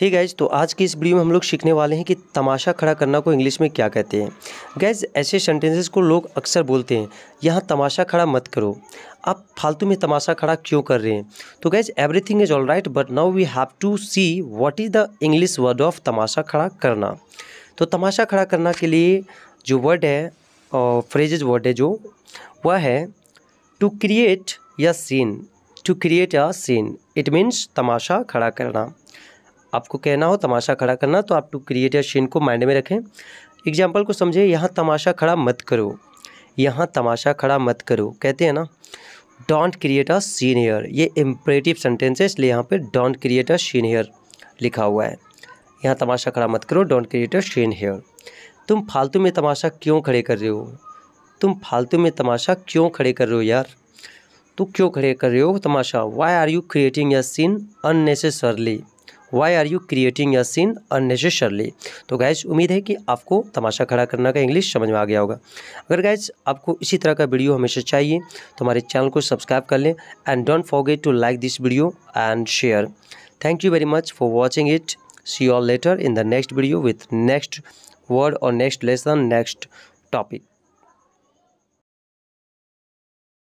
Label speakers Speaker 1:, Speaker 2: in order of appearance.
Speaker 1: ही hey guys तो आज की इस वीडियो में हम लोग सीखने वाले हैं कि तमाशा खड़ा करना को इंग्लिश में क्या कहते हैं गैज ऐसे सेंटेंसेस को लोग अक्सर बोलते हैं यहाँ तमाशा खड़ा मत करो आप फालतू में तमाशा खड़ा क्यों कर रहे हैं तो guys everything is all right but now we have to see what is the English word of तमाशा खड़ा करना तो तमाशा खड़ा करना के लिए जो वर्ड है फ्रेज फ्रेजेज वर्ड है जो वह है टू क्रिएट या scene to create a scene it means तमाशा खड़ा करना आपको कहना हो तमाशा खड़ा करना तो आप टू क्रिएट या शीन को माइंड में रखें एग्जाम्पल को समझे यहाँ तमाशा खड़ा मत करो यहाँ तमाशा खड़ा मत करो कहते हैं ना don't create a scene here ये इम्परेटिव सेंटेंस है इसलिए यहाँ पे don't create a scene here लिखा हुआ है यहाँ तमाशा खड़ा मत करो don't create a scene here तुम फालतू में तमाशा क्यों खड़े कर रहे हो तुम फालतू में तमाशा क्यों खड़े कर रहे हो यार तू क्यों खड़े कर रहे हो तमाशा why are you creating a scene unnecessarily why are you creating a scene unnecessarily तो गैज उम्मीद है कि आपको तमाशा खड़ा करना का इंग्लिश समझ में आ गया होगा अगर गैज आपको इसी तरह का वीडियो हमेशा चाहिए तो हमारे चैनल को सब्सक्राइब कर लें and don't forget to like this video and share thank you very much for watching it see all later in the next video with next word और नेक्स्ट लेसन नेक्स्ट टॉपिक